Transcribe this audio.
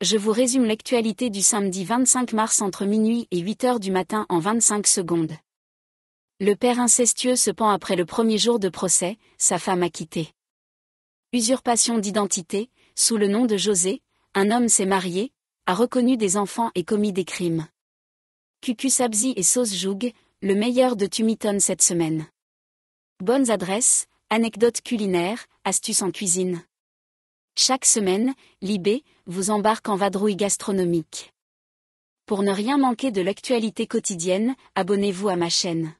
je vous résume l'actualité du samedi 25 mars entre minuit et 8 heures du matin en 25 secondes. Le père incestueux se pend après le premier jour de procès, sa femme a quitté. Usurpation d'identité, sous le nom de José, un homme s'est marié, a reconnu des enfants et commis des crimes. Cucu Sabzi et Sauce Joug, le meilleur de Tumiton cette semaine. Bonnes adresses, anecdotes culinaires, astuces en cuisine. Chaque semaine, Libé vous embarque en vadrouille gastronomique. Pour ne rien manquer de l'actualité quotidienne, abonnez-vous à ma chaîne.